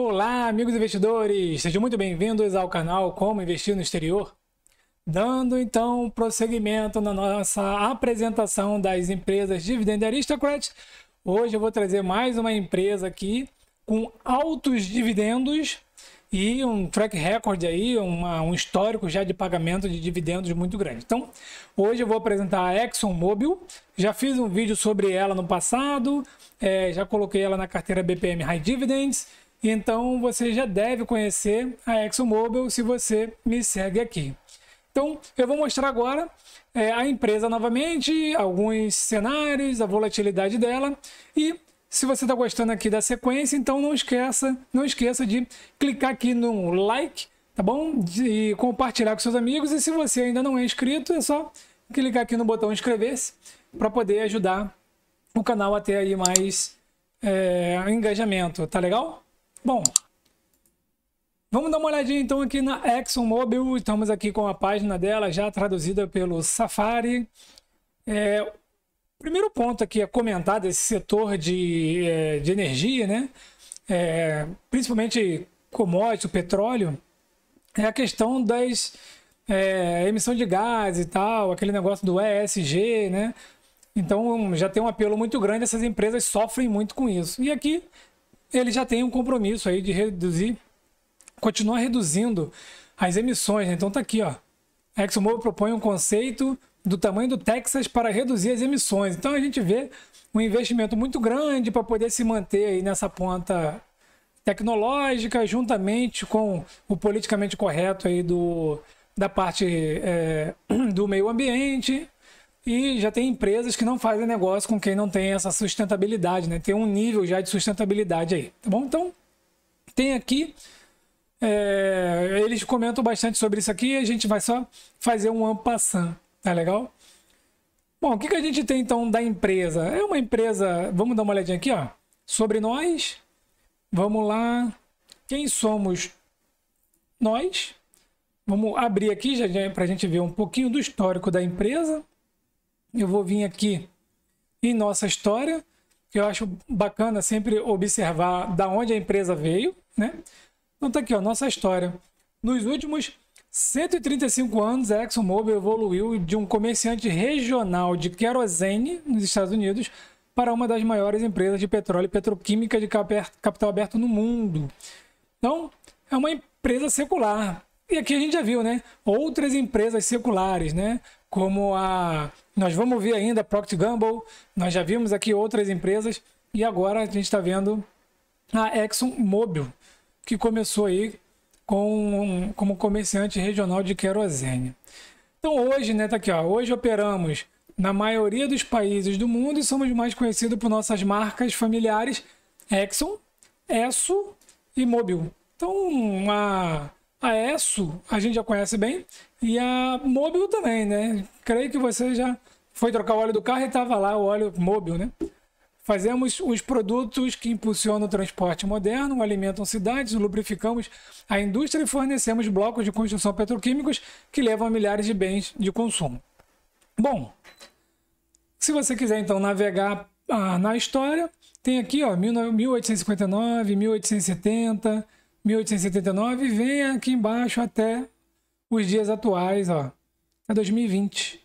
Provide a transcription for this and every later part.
Olá, amigos investidores! Sejam muito bem-vindos ao canal Como Investir no Exterior. Dando então prosseguimento na nossa apresentação das empresas Dividend Aristocrat, hoje eu vou trazer mais uma empresa aqui com altos dividendos e um track record aí, uma, um histórico já de pagamento de dividendos muito grande. Então, hoje eu vou apresentar a ExxonMobil. Já fiz um vídeo sobre ela no passado, é, já coloquei ela na carteira BPM High Dividends então você já deve conhecer a ExxonMobil se você me segue aqui. Então eu vou mostrar agora é, a empresa novamente, alguns cenários, a volatilidade dela e se você está gostando aqui da sequência, então não esqueça, não esqueça de clicar aqui no like, tá bom? E compartilhar com seus amigos e se você ainda não é inscrito, é só clicar aqui no botão inscrever-se para poder ajudar o canal a ter aí mais é, engajamento, tá legal? Bom, vamos dar uma olhadinha então aqui na ExxonMobil. Estamos aqui com a página dela já traduzida pelo Safari. É, o primeiro ponto aqui a é comentar desse setor de, é, de energia, né? É, principalmente o petróleo, é a questão das é, emissão de gás e tal, aquele negócio do ESG, né? Então já tem um apelo muito grande, essas empresas sofrem muito com isso. E aqui ele já tem um compromisso aí de reduzir, continuar reduzindo as emissões. Né? Então tá aqui, ó. ExxonMobil propõe um conceito do tamanho do Texas para reduzir as emissões. Então a gente vê um investimento muito grande para poder se manter aí nessa ponta tecnológica, juntamente com o politicamente correto aí do, da parte é, do meio ambiente e já tem empresas que não fazem negócio com quem não tem essa sustentabilidade, né? Tem um nível já de sustentabilidade aí, tá bom? Então, tem aqui. É, eles comentam bastante sobre isso aqui. A gente vai só fazer um ampassan, tá legal? Bom, o que, que a gente tem então da empresa? É uma empresa. Vamos dar uma olhadinha aqui, ó. Sobre nós. Vamos lá. Quem somos nós? Vamos abrir aqui já, já para a gente ver um pouquinho do histórico da empresa. Eu vou vir aqui em nossa história. Eu acho bacana sempre observar da onde a empresa veio, né? Então tá aqui, ó, nossa história. Nos últimos 135 anos, a ExxonMobil evoluiu de um comerciante regional de querosene nos Estados Unidos para uma das maiores empresas de petróleo e petroquímica de capital aberto no mundo. Então, é uma empresa secular. E aqui a gente já viu, né? Outras empresas seculares, né? Como a nós vamos ver ainda Procter Gamble, nós já vimos aqui outras empresas e agora a gente está vendo a ExxonMobil, que começou aí com, como comerciante regional de querosene. Então hoje, né, tá aqui, ó, hoje operamos na maioria dos países do mundo e somos mais conhecidos por nossas marcas familiares Exxon, Esso e Mobil. Então a, a Esso a gente já conhece bem, e a Mobil também, né? Creio que você já foi trocar o óleo do carro e estava lá o óleo Mobil, né? Fazemos os produtos que impulsionam o transporte moderno, alimentam cidades, lubrificamos a indústria e fornecemos blocos de construção petroquímicos que levam a milhares de bens de consumo. Bom, se você quiser então navegar ah, na história, tem aqui ó, 1859, 1870, 1879, vem aqui embaixo até os dias atuais, ó, é 2020.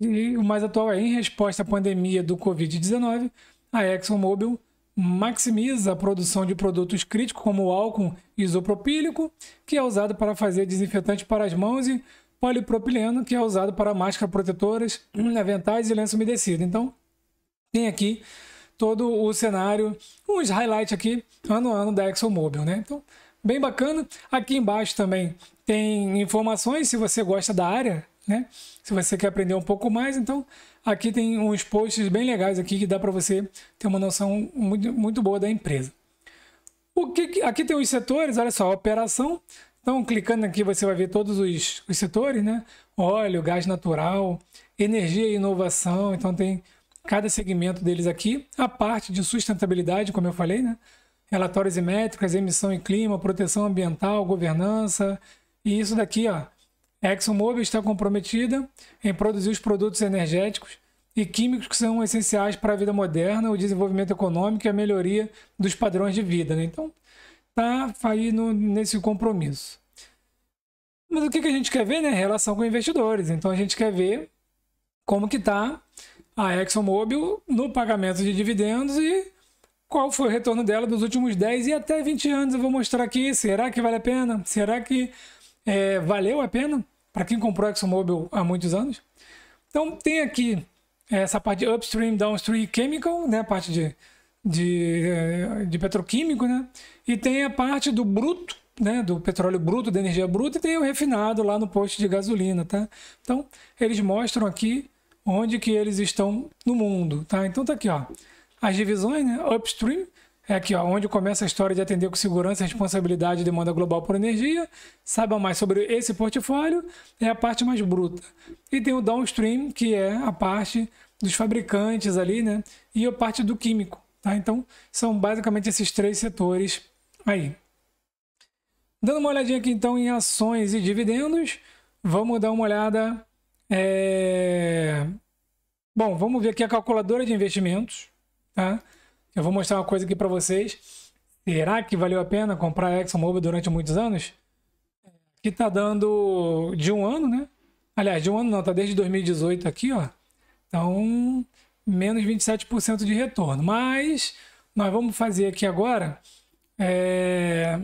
E o mais atual é em resposta à pandemia do Covid-19, a ExxonMobil maximiza a produção de produtos críticos como o álcool isopropílico, que é usado para fazer desinfetante para as mãos e polipropileno, que é usado para máscaras protetoras, aventais e lenço umedecido. Então, tem aqui todo o cenário, uns highlights aqui, ano a ano da ExxonMobil, né? Então, bem bacana. Aqui embaixo também tem informações se você gosta da área, né? Se você quer aprender um pouco mais, então aqui tem uns posts bem legais aqui que dá para você ter uma noção muito, muito boa da empresa. O que, aqui tem os setores, olha só, operação. Então, clicando aqui, você vai ver todos os, os setores, né? Óleo, gás natural, energia e inovação. Então, tem cada segmento deles aqui. A parte de sustentabilidade, como eu falei, né? relatórios e métricas, emissão e clima, proteção ambiental, governança. E isso daqui, ó. ExxonMobil está comprometida em produzir os produtos energéticos e químicos que são essenciais para a vida moderna, o desenvolvimento econômico e a melhoria dos padrões de vida. Né? Então, tá aí no, nesse compromisso. Mas o que, que a gente quer ver, né? Relação com investidores. Então, a gente quer ver como que está a ExxonMobil no pagamento de dividendos e qual foi o retorno dela nos últimos 10 e até 20 anos. Eu vou mostrar aqui. Será que vale a pena? Será que é, valeu a pena para quem comprou ExxonMobil há muitos anos? Então, tem aqui é, essa parte de upstream, downstream chemical, né? a parte de, de, é, de petroquímico, né? e tem a parte do bruto, né? do petróleo bruto, da energia bruta, e tem o refinado lá no posto de gasolina. Tá? Então, eles mostram aqui onde que eles estão no mundo. Tá? Então, tá aqui, ó as divisões, né? Upstream, é aqui ó, onde começa a história de atender com segurança, responsabilidade e demanda global por energia. Saiba mais sobre esse portfólio, é a parte mais bruta. E tem o downstream, que é a parte dos fabricantes ali, né? E a parte do químico. Tá? Então, são basicamente esses três setores aí. Dando uma olhadinha aqui então em ações e dividendos, vamos dar uma olhada. É... Bom, vamos ver aqui a calculadora de investimentos tá? Eu vou mostrar uma coisa aqui para vocês. Será que valeu a pena comprar a ExxonMobil durante muitos anos? Que tá dando de um ano, né? Aliás, de um ano não, tá desde 2018 aqui, ó. Então, menos 27% de retorno. Mas nós vamos fazer aqui agora é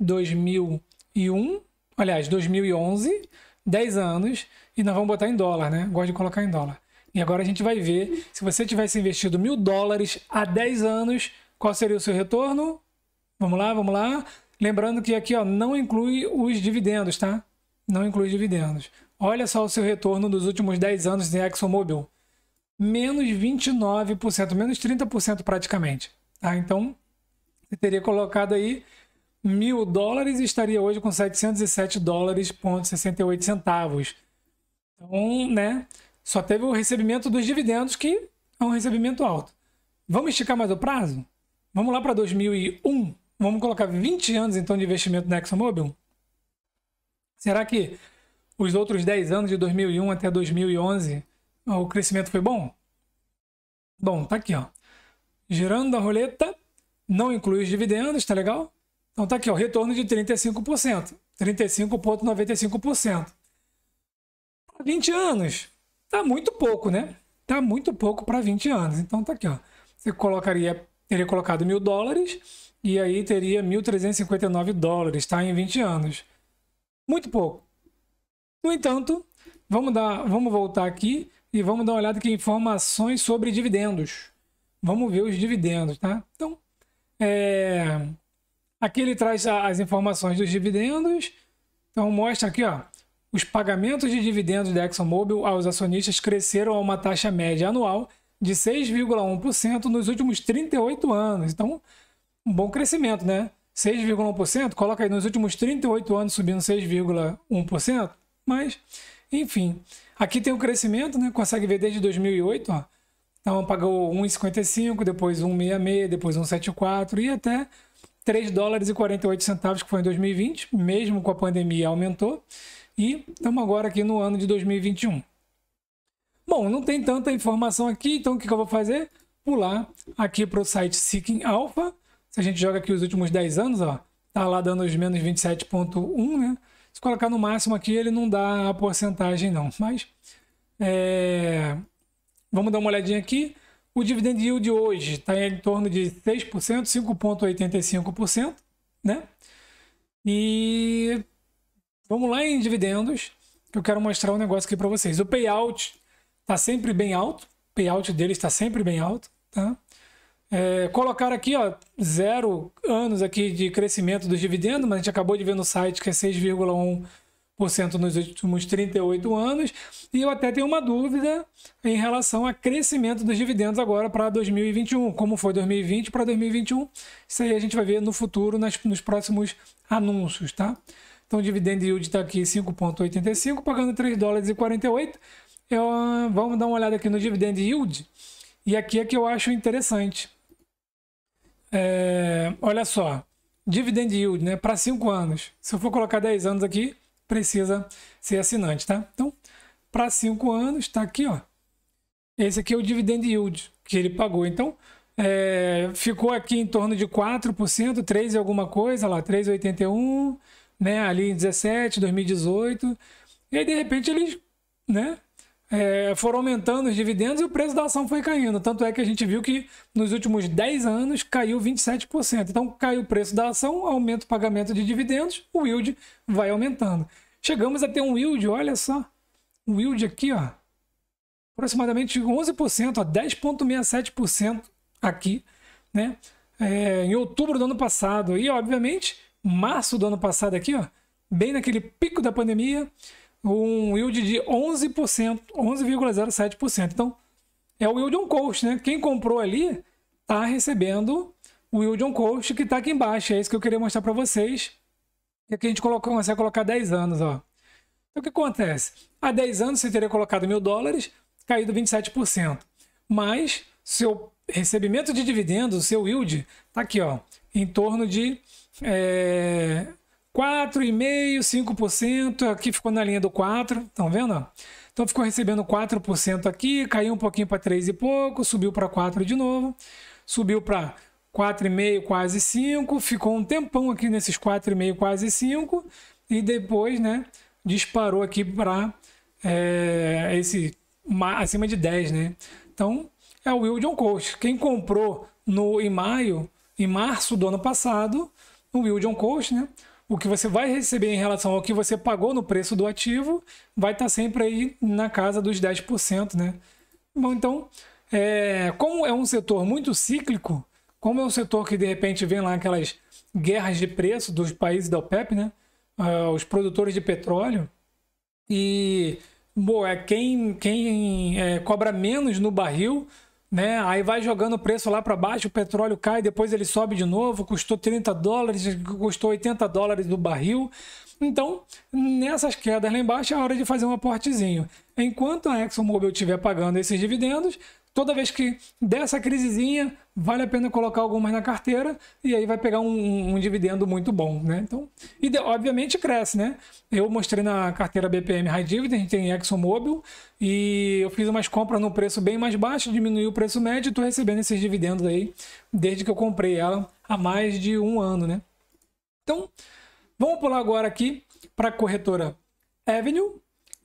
2001, aliás, 2011, 10 anos, e nós vamos botar em dólar, né? Gosto de colocar em dólar. E agora a gente vai ver se você tivesse investido mil dólares há 10 anos, qual seria o seu retorno? Vamos lá, vamos lá. Lembrando que aqui ó, não inclui os dividendos, tá? Não inclui dividendos. Olha só o seu retorno dos últimos 10 anos em ExxonMobil. Menos 29%, menos 30% praticamente. Tá? Então, você teria colocado aí mil dólares e estaria hoje com 707 dólares, ponto 68 centavos. Então, né? Só teve o recebimento dos dividendos, que é um recebimento alto. Vamos esticar mais o prazo? Vamos lá para 2001? Vamos colocar 20 anos então de investimento na ExxonMobil? Será que os outros 10 anos, de 2001 até 2011, o crescimento foi bom? Bom, tá aqui, ó. Girando a roleta, não inclui os dividendos, tá legal? Então tá aqui, ó, retorno de 35%, 35.95%. 20 anos, Tá muito pouco, né? Tá muito pouco para 20 anos. Então tá aqui, ó. Você colocaria, teria colocado mil dólares e aí teria 1.359 dólares, tá? Em 20 anos. Muito pouco. No entanto, vamos, dar, vamos voltar aqui e vamos dar uma olhada aqui em informações sobre dividendos. Vamos ver os dividendos, tá? Então, é... aqui ele traz as informações dos dividendos. Então, mostra aqui, ó. Os pagamentos de dividendos da ExxonMobil aos acionistas cresceram a uma taxa média anual de 6,1% nos últimos 38 anos. Então, um bom crescimento, né? 6,1%, coloca aí nos últimos 38 anos subindo 6,1%, mas enfim. Aqui tem o um crescimento, né? Consegue ver desde 2008, ó. Então pagou 1,55, depois 1,66, depois 1,74 e até 3 dólares e 48 centavos que foi em 2020, mesmo com a pandemia aumentou. E estamos agora aqui no ano de 2021. Bom, não tem tanta informação aqui, então o que, que eu vou fazer? Pular aqui para o site Seeking Alpha. Se a gente joga aqui os últimos 10 anos, ó, tá lá dando os menos 27.1, né? Se colocar no máximo aqui, ele não dá a porcentagem não, mas é... vamos dar uma olhadinha aqui. O dividend yield de hoje está em torno de 6%, 5,85%, né? E Vamos lá em dividendos, que eu quero mostrar um negócio aqui para vocês. O payout está sempre bem alto, o payout dele está sempre bem alto. Tá? É, colocar aqui ó, zero anos aqui de crescimento dos dividendos, mas a gente acabou de ver no site que é 6,1% nos últimos 38 anos. E eu até tenho uma dúvida em relação a crescimento dos dividendos agora para 2021, como foi 2020 para 2021. Isso aí a gente vai ver no futuro, nas, nos próximos anúncios, tá? Então, o dividend yield está aqui 5,85, pagando 3 dólares e 48. Eu, ah, vamos dar uma olhada aqui no dividend yield. E aqui é que eu acho interessante. É, olha só, dividend yield, né? Para 5 anos. Se eu for colocar 10 anos aqui, precisa ser assinante, tá? Então, para 5 anos, está aqui, ó. Esse aqui é o dividend yield que ele pagou. Então, é, ficou aqui em torno de 4%, 3 e alguma coisa, lá, 3,81% né? Ali em 17, 2018. E aí, de repente, eles, né? É, foram aumentando os dividendos e o preço da ação foi caindo. Tanto é que a gente viu que nos últimos 10 anos caiu 27%. Então caiu o preço da ação, aumenta o pagamento de dividendos, o yield vai aumentando. Chegamos a ter um yield, olha só. Um yield aqui, ó. Aproximadamente 11%, 10,67% aqui, né? É, em outubro do ano passado. E, obviamente, março do ano passado aqui, ó, bem naquele pico da pandemia, um yield de 11%, 11,07%. Então, é o yield on cost, né? Quem comprou ali está recebendo o yield on cost que está aqui embaixo. É isso que eu queria mostrar para vocês. É e aqui a gente colocou, consegue colocar 10 anos, ó. Então, o que acontece? Há 10 anos você teria colocado mil dólares, caído 27%. Mas seu recebimento de dividendos, seu yield, está aqui, ó, em torno de é, 4,5%, 5%, aqui ficou na linha do 4, estão vendo? Então ficou recebendo 4% aqui, caiu um pouquinho para 3 e pouco, subiu para 4 de novo, subiu para 4,5, quase 5, ficou um tempão aqui nesses 4,5, quase 5, e depois, né, disparou aqui para é, esse acima de 10, né? Então, é o yield on cost. Quem comprou no em maio, em março do ano passado, o yield on cost, né? O que você vai receber em relação ao que você pagou no preço do ativo vai estar tá sempre aí na casa dos 10%, né? Bom, então, é, como é um setor muito cíclico, como é um setor que de repente vem lá aquelas guerras de preço dos países da OPEP, né? Uh, os produtores de petróleo e boa, é quem, quem é, cobra menos no barril né? Aí vai jogando o preço lá para baixo, o petróleo cai, depois ele sobe de novo, custou 30 dólares, custou 80 dólares do barril. Então, nessas quedas lá embaixo é a hora de fazer um aportezinho. Enquanto a ExxonMobil estiver pagando esses dividendos, toda vez que dessa crisezinha, vale a pena colocar algumas na carteira e aí vai pegar um, um dividendo muito bom, né? Então, e de, obviamente cresce, né? Eu mostrei na carteira BPM High Dividend, a gente tem ExxonMobil e eu fiz umas compras no preço bem mais baixo, diminuiu o preço médio e estou recebendo esses dividendos aí desde que eu comprei ela há mais de um ano, né? Então, vamos pular agora aqui para a corretora Avenue,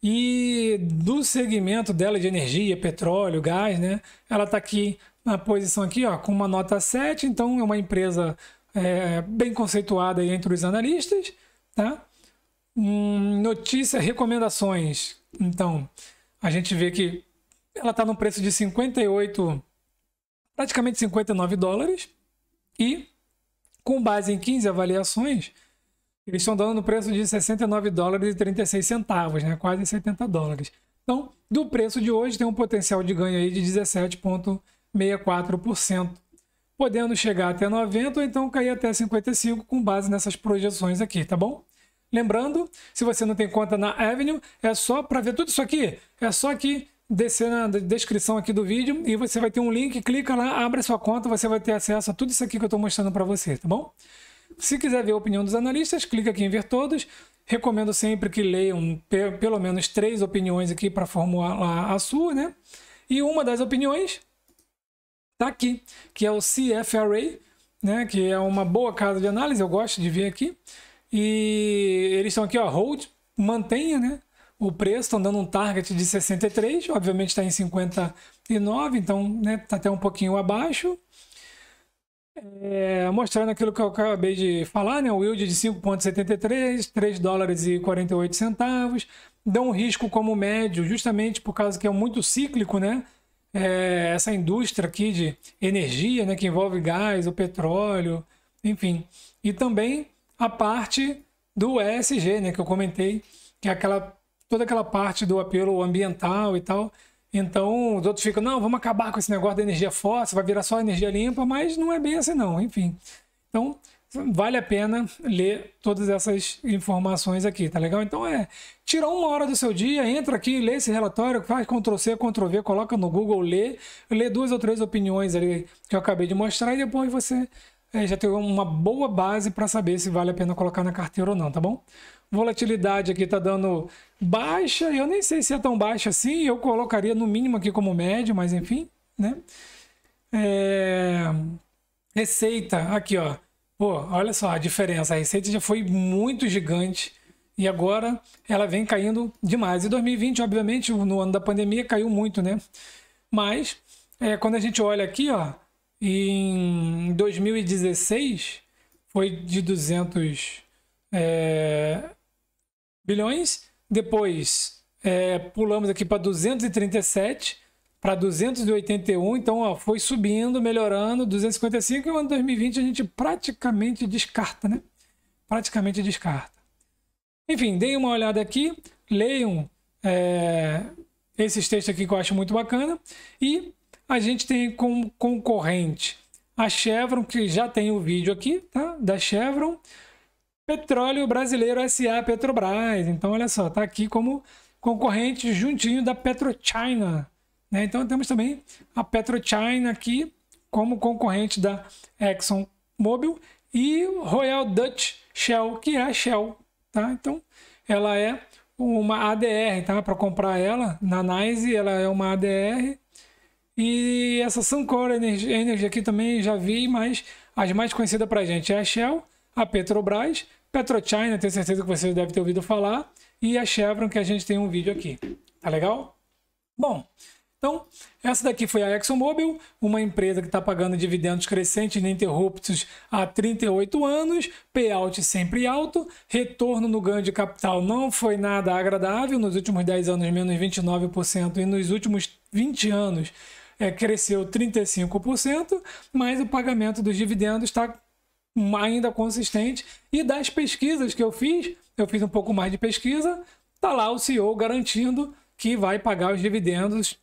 e do segmento dela de energia, petróleo, gás, né? Ela está aqui na posição aqui ó, com uma nota 7, então é uma empresa é, bem conceituada entre os analistas. Tá? Hum, notícia, recomendações. Então, a gente vê que ela está no preço de 58, praticamente 59 dólares. E com base em 15 avaliações, eles estão dando no preço de 69 dólares e 36 centavos, né? quase 70 dólares. Então, do preço de hoje, tem um potencial de ganho aí de 17,5%. 64%, podendo chegar até 90% ou então cair até 55% com base nessas projeções aqui, tá bom? Lembrando, se você não tem conta na Avenue, é só para ver tudo isso aqui, é só aqui descer na descrição aqui do vídeo e você vai ter um link, clica lá, abre sua conta, você vai ter acesso a tudo isso aqui que eu estou mostrando para você, tá bom? Se quiser ver a opinião dos analistas, clica aqui em ver todos. Recomendo sempre que leiam pelo menos três opiniões aqui para formular a sua, né? E uma das opiniões está aqui, que é o CFRA, né, que é uma boa casa de análise, eu gosto de vir aqui. E eles estão aqui, ó, hold, mantenha, né? O preço, estão dando um target de 63, obviamente está em 59, então né, tá até um pouquinho abaixo. É, mostrando aquilo que eu acabei de falar, né? O yield de 5,73, 3 dólares e 48 centavos. Dão um risco como médio, justamente por causa que é muito cíclico, né? é, essa indústria aqui de energia, né, que envolve gás, o petróleo, enfim. E também a parte do ESG, né, que eu comentei, que é aquela, toda aquela parte do apelo ambiental e tal. Então, os outros ficam, não, vamos acabar com esse negócio da energia fóssil, vai virar só energia limpa, mas não é bem assim não, enfim. Então, vale a pena ler todas essas informações aqui, tá legal? Então é, tira uma hora do seu dia, entra aqui, lê esse relatório, faz Ctrl C, Ctrl V, coloca no Google, lê, lê duas ou três opiniões ali que eu acabei de mostrar e depois você é, já tem uma boa base para saber se vale a pena colocar na carteira ou não, tá bom? Volatilidade aqui tá dando baixa, eu nem sei se é tão baixa assim, eu colocaria no mínimo aqui como médio, mas enfim, né? É... Receita, aqui ó, Pô, olha só a diferença. A receita já foi muito gigante e agora ela vem caindo demais. E 2020, obviamente, no ano da pandemia, caiu muito, né? Mas é, quando a gente olha aqui, ó, em 2016 foi de 200 é, bilhões, depois é, pulamos aqui para 237 para 281, então foi subindo, melhorando, 255 e é o ano 2020 a gente praticamente descarta, né? Praticamente descarta. Enfim, deem uma olhada aqui, leiam é, esses textos aqui que eu acho muito bacana e a gente tem como concorrente a Chevron, que já tem o vídeo aqui, tá? Da Chevron. Petróleo Brasileiro SA Petrobras. Então, olha só, tá aqui como concorrente juntinho da PetroChina. Né? Então temos também a PetroChina aqui como concorrente da Exxon Mobil e Royal Dutch Shell, que é a Shell. Tá? Então ela é uma ADR, tá? Para comprar ela na NICE, ela é uma ADR. E essa Suncor Energy, aqui também já vi, mas as mais conhecidas para a gente é a Shell, a Petrobras, PetroChina, tenho certeza que vocês devem ter ouvido falar, e a Chevron, que a gente tem um vídeo aqui. Tá legal? Bom, então, essa daqui foi a ExxonMobil, uma empresa que está pagando dividendos crescentes ininterruptos né, há 38 anos, payout sempre alto, retorno no ganho de capital não foi nada agradável, nos últimos 10 anos menos 29% e nos últimos 20 anos é, cresceu 35%, mas o pagamento dos dividendos está ainda consistente e das pesquisas que eu fiz, eu fiz um pouco mais de pesquisa, está lá o CEO garantindo que vai pagar os dividendos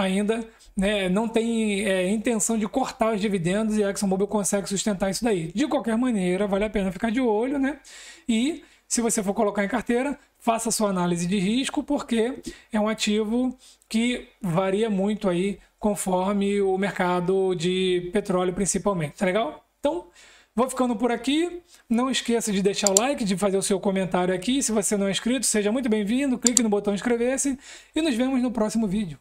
ainda né, não tem é, intenção de cortar os dividendos e a ExxonMobil consegue sustentar isso daí. De qualquer maneira, vale a pena ficar de olho, né? E se você for colocar em carteira, faça sua análise de risco, porque é um ativo que varia muito aí conforme o mercado de petróleo principalmente, tá legal? Então, Vou ficando por aqui. Não esqueça de deixar o like, de fazer o seu comentário aqui. Se você não é inscrito, seja muito bem-vindo. Clique no botão inscrever-se e nos vemos no próximo vídeo.